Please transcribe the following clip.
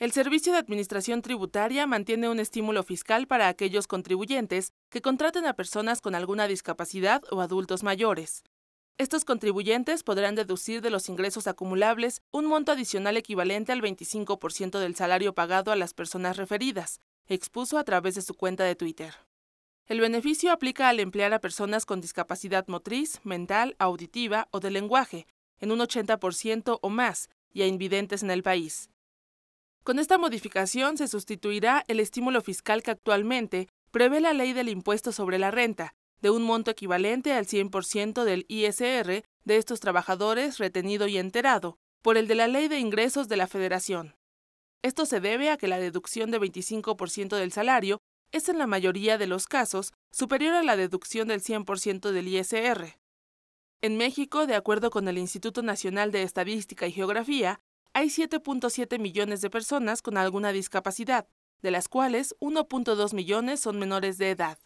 El Servicio de Administración Tributaria mantiene un estímulo fiscal para aquellos contribuyentes que contraten a personas con alguna discapacidad o adultos mayores. Estos contribuyentes podrán deducir de los ingresos acumulables un monto adicional equivalente al 25% del salario pagado a las personas referidas, expuso a través de su cuenta de Twitter. El beneficio aplica al emplear a personas con discapacidad motriz, mental, auditiva o de lenguaje, en un 80% o más, y a invidentes en el país. Con esta modificación se sustituirá el estímulo fiscal que actualmente prevé la ley del impuesto sobre la renta, de un monto equivalente al 100% del ISR de estos trabajadores retenido y enterado, por el de la ley de ingresos de la Federación. Esto se debe a que la deducción de 25% del salario es en la mayoría de los casos superior a la deducción del 100% del ISR. En México, de acuerdo con el Instituto Nacional de Estadística y Geografía, hay 7.7 millones de personas con alguna discapacidad, de las cuales 1.2 millones son menores de edad.